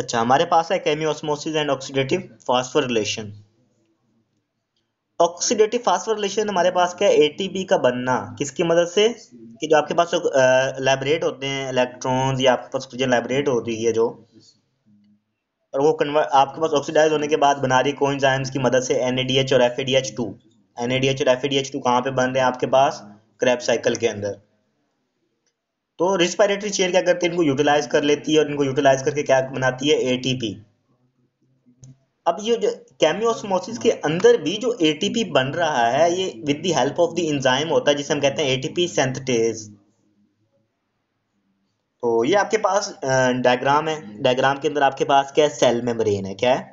अच्छा हमारे पास है chemiosmosis and oxidative phosphorylation oxidative phosphorylation हमारे पास क्या है एटीपी का बनना किसकी मदद से कि जो आपके पास लैबरेट होते हैं इलेक्ट्रॉन्स या आपके पास ऑक्सीजन लाइब्रेट होती है जो और वो कन्वर्ट आपके पास ऑक्सीडाइज होने के बाद बना रही कोइंजाइम्स की मदद से एन और एफ टू और एफ टू कहाँ पे बन रहे हैं आपके पास क्रैप साइकिल के अंदर तो रिस्पायरेटरी चेयर क्या करती है इनको यूटिलाइज कर लेती है और इनको यूटिलाइज करके क्या बनाती है एटीपी अब ये जो कैमियोसमोसिस के अंदर भी जो एटीपी बन रहा है ये with the help of the enzyme होता है जिसे हम कहते हैं एटीपी सेंथेटेज तो ये आपके पास डायग्राम है डायग्राम के अंदर आपके पास क्या है सेल मेम्ब्रेन है क्या है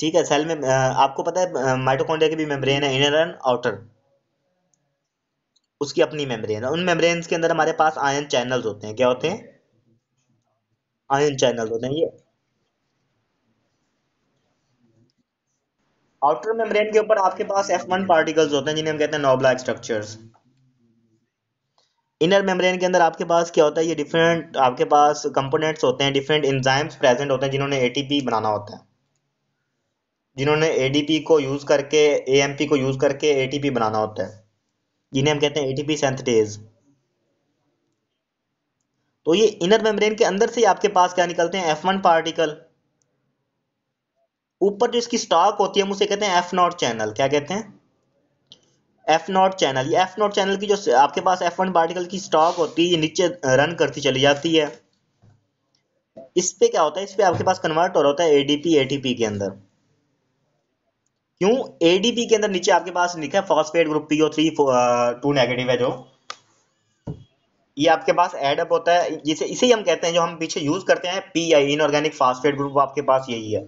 ठीक है सेल में आपको पता है माइटोकॉन्ड्रिया के भी मेम्ब्रेन है इनर एंड आउटर उसकी अपनी मेम्ब्रेन है उन मेम्ब्रेन के अंदर हमारे पास आयन चैनल्स होते हैं क्या होते हैं आयन चैनल होते हैं ये आउटर मेम्ब्रेन के ऊपर आपके पास F1 पार्टिकल्स होते हैं जिन्हें हम कहते हैं नोबला स्ट्रक्चर्स इनर मेम्ब्रेन के अंदर आपके पास क्या होता है ये डिफरेंट आपके पास कंपोनेंट्स होते हैं डिफरेंट इंजाइम्स प्रेजेंट होते हैं जिन्होंने एटीपी बनाना होता है जिन्होंने एडीपी को यूज़ करके एएमपी को यूज़ करके एटीपी बनाना होता है जिन्हें हम कहते हैं एटीपी सेंथेटेज तो ये इनर मेम्ब्रेन के अंदर से ही आपके पास क्या निकलते हैं एफ वन पार्टिकल ऊपर जो इसकी स्टॉक होती है हम उसे कहते हैं एफ नॉट चैनल क्या कहते हैं एफ नॉट चैनल ये एफ नॉट चैनल की जो आपके पास एफ वन पार्टिकल की स्टॉक होती है ये नीचे रन करती चली जाती है इस पे क्या होता है इस पे आपके पास कन्वर्ट हो रहा होता है एडीपी एटीपी के अंदर क्यों एडीपी के अंदर नीचे आपके पास लिखा है phosphate group PO three two negative है जो ये आपके पास एडअप होता है जिसे इसे ही हम कहते हैं जो हम पीछे यूज करते हैं P I inorganic phosphate group आपके पास यही है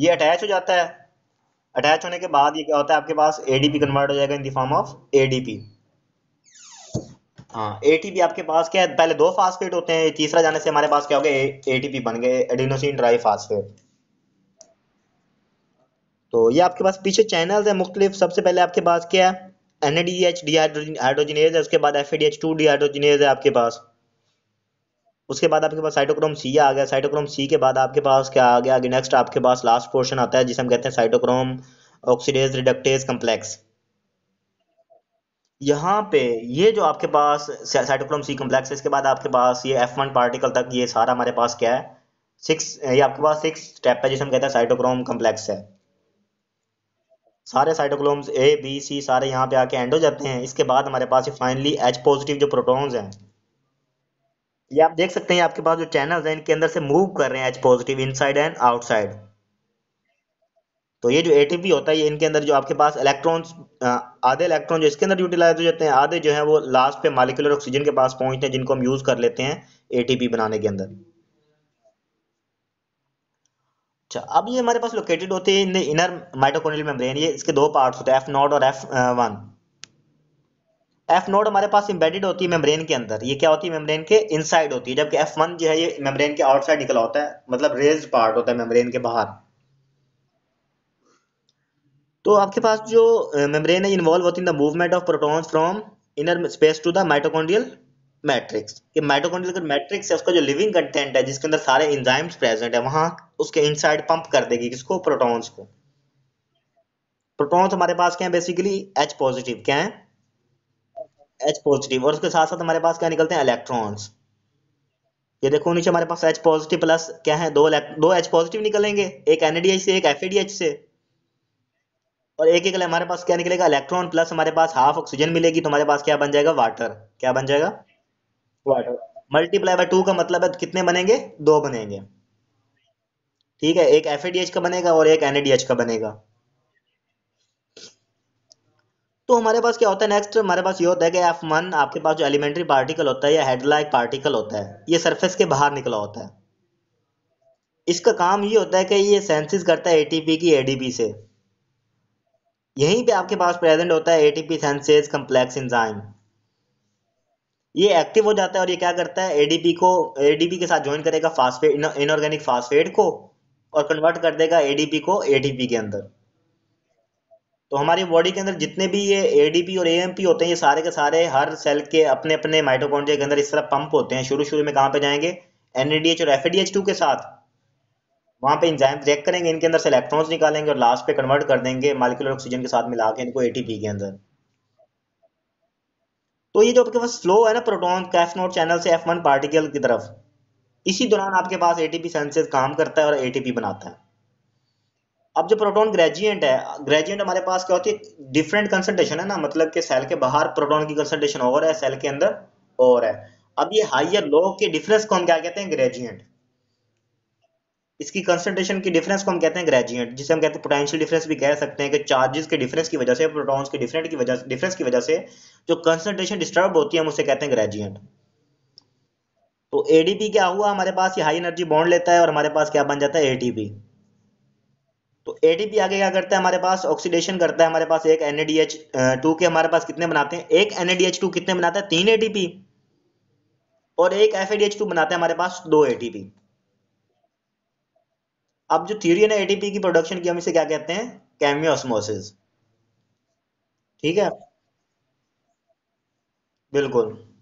ये अटैच हो जाता है अटैच होने के बाद ये क्या होता है आपके पास एडीपी कन्वर्ट हो जाएगा in the form of ADP हाँ एटीपी आपके पास क्या है पहले दो फास्फेट होते हैं तीसरा जाने से हमारे पास क्या हो गया एटीपी बन गए एडिनोसिन ट्राई फास्फेट तो ये आपके पास पीछे चैनल है मुख्तलिफ सबसे पहले आपके पास क्या है N A D H dehydrogenase है उसके बाद F A D H two dehydrogenase है आपके पास उसके बाद आपके पास साइटोक्रोम सी आ गया साइटोक्रोम सी के बाद आपके पास क्या आ गया आगे नेक्स्ट आपके पास लास्ट पोर्शन आता है जिसे हम कहते हैं साइटोक्रोम ऑक्सीडेज रिडक्टेज कम्प्लेक्स यहाँ पे ये जो आपके पास साइटोक्रोम सी कम्प्लेक्स है इसके बाद आपके पास ये एफ वन पार्टिकल तक ये सारा हमारे पास क्या है सिक्स ये आपके पास सिक्स स्टेप है जिसे हम कहते हैं साइटोक्रोम कम्प्लेक्स है सारे साइटोक्लोम्स ए बी सी सारे यहाँ पे आके एंड हो जाते हैं इसके बाद हमारे पास फाइनली एच पॉजिटिव जो प्रोटॉन्स हैं ये आप देख सकते हैं आपके पास जो चैनल्स हैं इनके अंदर से मूव कर रहे हैं H positive inside and outside तो ये जो एटीपी होता है ये इनके अंदर जो आपके पास इलेक्ट्रॉन्स आधे इलेक्ट्रॉन जो इसके अंदर यूटिलाइज हो जाते हैं आधे जो है वो लास्ट पे मालिकुलर ऑक्सीजन के पास पहुंचते हैं जिनको हम यूज़ कर लेते हैं एटीपी बनाने के अंदर अच्छा अब ये हमारे पास लोकेटेड होते हैं in the inner mitochondrial membrane ये इसके दो पार्ट्स होते हैं एफ नोड और एफ वन एफ नोड हमारे पास इम्बेडेड होती है मेम्ब्रेन के अंदर ये क्या होती है मेम्ब्रेन के इनसाइड होती है जबकि एफ वन जो है ये मेम्ब्रेन के आउटसाइड निकला होता है मतलब रेज पार्ट होता है मेम्ब्रेन के बाहर तो आपके पास जो मेम्ब्रेन है इन्वॉल्व होती है the movement of protons from inner space to the mitochondrial matrix कि माइटोकॉन्ड्रियल का मैट्रिक्स है उसका जो लिविंग कंटेंट है जिसके अंदर सारे एंजाइम्स प्रेजेंट है वहां उसके इनसाइड पंप कर देगी किसको प्रोटॉन्स को प्रोटॉन्स हमारे पास क्या है बेसिकली एच पॉजिटिव क्या है एच पॉजिटिव और उसके साथ साथ हमारे पास क्या निकलते हैं इलेक्ट्रॉन्स ये देखो नीचे हमारे पास एच पॉजिटिव प्लस क्या है दो दो एच पॉजिटिव निकलेंगे एक एनएडीएच से एक एफएडीएच से और एक एक हमारे पास क्या निकलेगा इलेक्ट्रॉन प्लस हमारे पास हाफ ऑक्सीजन मिलेगी तो हमारे पास क्या बन जाएगा वाटर क्या बन जाएगा वाट मल्टीप्लाई बाय टू का मतलब है कितने बनेंगे दो बनेंगे ठीक है एक एफ का बनेगा और एक एनएडीएच का बनेगा तो हमारे पास क्या होता है नेक्स्ट हमारे पास ये होता है कि एफ वन आपके पास जो एलिमेंट्री पार्टिकल होता है या हेडलाइक पार्टिकल होता है ये सरफेस के बाहर निकला होता है इसका काम ये होता है कि ये सेंसिस करता है एटीपी की एडीपी से यहीं पे आपके पास प्रेजेंट होता है एटीपी सेंसेस कम्प्लेक्स इंजाइम ये एक्टिव हो जाता है और ये क्या करता है एडीपी को एडीपी के साथ ज्वाइन करेगा फास्फेट इनऑर्गेनिक फास्फेट को और कन्वर्ट कर देगा एडीपी को एटीपी के अंदर तो हमारी बॉडी के अंदर जितने भी ये एडीपी और एएमपी होते हैं ये सारे के सारे हर सेल के अपने अपने माइटोकॉन्ड्रिया के अंदर इस तरह पंप होते हैं शुरू शुरू में कहाँ पे जाएंगे एनएडीएच और एफएडीएच टू के साथ वहां पे इंजाइम रिएक्ट करेंगे इनके अंदर से इलेक्ट्रॉन्स निकालेंगे और लास्ट पे कन्वर्ट कर देंगे मालिकुलर ऑक्सीजन के साथ मिला के इनको एटीपी के अंदर तो ये जो आपके पास फ्लो है ना प्रोटॉन कैफनोट चैनल से एफ वन पार्टिकल की तरफ इसी दौरान आपके पास एटीपी सेंसेस काम करता है और एटीपी बनाता है अब जो प्रोटोन ग्रेजुएंट है ग्रेजुएंट हमारे पास क्या होती है डिफरेंट कंसनट्रेशन है ना मतलब कि सेल के बाहर प्रोटोन की कंसनट्रेशन और है सेल के अंदर और है अब ये हाई या लो के डिफरेंस को हम क्या कहते हैं ग्रेजुएंट इसकी कंसेंट्रेशन की डिफरेंस को हम कहते हैं ग्रेजुएट जिसे हम कहते हैं पोटेंशियल डिफरेंस भी कह सकते हैं कि चार्जेस के डिफरेंस की वजह से प्रोटॉन्स के डिफरेंट की वजह से डिफरेंस की वजह से जो कंसेंट्रेशन डिस्टर्ब होती है हम उसे कहते हैं ग्रेजुएट तो एडीपी क्या हुआ हमारे पास ये हाई एनर्जी बॉन्ड लेता है और हमारे पास क्या बन जाता है एटीपी तो एटीपी आगे क्या करता है हमारे पास ऑक्सीडेशन करता है हमारे पास एक एनएडीएच टू के हमारे पास कितने बनाते हैं एक एनएडीएच टू कितने बनाता है तीन एटीपी और एक एफ टू बनाता है हमारे पास दो एटीपी अब जो थ्योरी है ना एटीपी की प्रोडक्शन की हम इसे क्या कहते हैं कैमियोसमोसिस ठीक है बिल्कुल